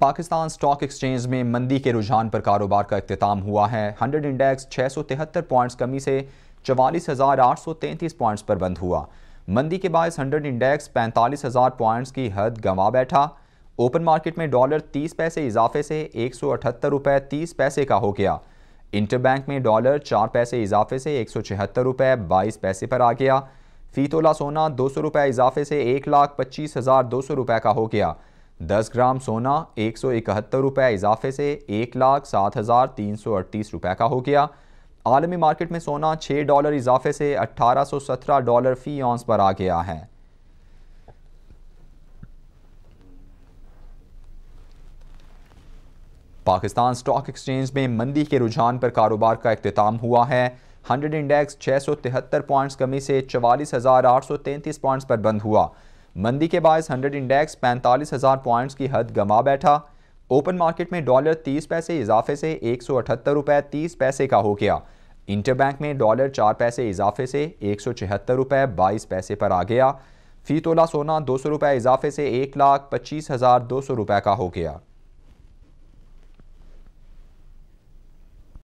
Pakistan stock exchange में मंदी के रुझान पर कारोबार का अख्ताम हुआ है हंड्रेड इंडेक्स छः सौ तिहत्तर पॉइंट्स कमी से चवालीस हज़ार आठ सौ तैंतीस पॉइंट्स पर बंद हुआ मंदी के बायस हंड्रेड इंडेक्स पैंतालीस हज़ार पॉइंट्स की हद गंवा बैठा ओपन मार्केट में डॉलर तीस पैसे इजाफे से एक सौ अठहत्तर रुपये तीस पैसे का हो गया इंटरबैंक में डॉलर चार पैसे इजाफे से एक सौ छिहत्तर रुपये बाईस पैसे पर आ गया फीतोला सोना दो सौ रुपये इजाफे से एक लाख पच्चीस हज़ार दो सौ रुपये का हो गया दस ग्राम सोना एक सौ इकहत्तर रुपये इजाफे से एक लाख सात हज़ार तीन सौ अड़तीस रुपये का हो गया आलमी मार्केट में सोना छः डॉलर इजाफे से अट्ठारह सौ सत्रह डॉलर फ़ी ऑंस पर आ गया है पाकिस्तान स्टॉक एक्सचेंज में मंदी के रुझान पर कारोबार का अख्ताम हुआ है हंड्रेड इंडेक्स छः सौ तिहत्तर पॉइंट्स कमी से चवालीस हज़ार आठ सौ तैंतीस पॉइंट्स पर बंद हुआ मंदी के बायस हंड्रेड इंडेक्स पैंतालीस हज़ार पॉइंट्स की हद गंवा बैठा ओपन मार्केट में डॉलर तीस पैसे इजाफे से एक सौ अठहत्तर रुपये तीस पैसे का हो गया इंटरबैंक में डॉलर चार पैसे इजाफे से एक सौ छिहत्तर रुपये बाईस पैसे पर आ गया फीतोला सोना दो सौ रुपये इजाफे से एक लाख पच्चीस हज़ार दो सौ रुपये का हो गया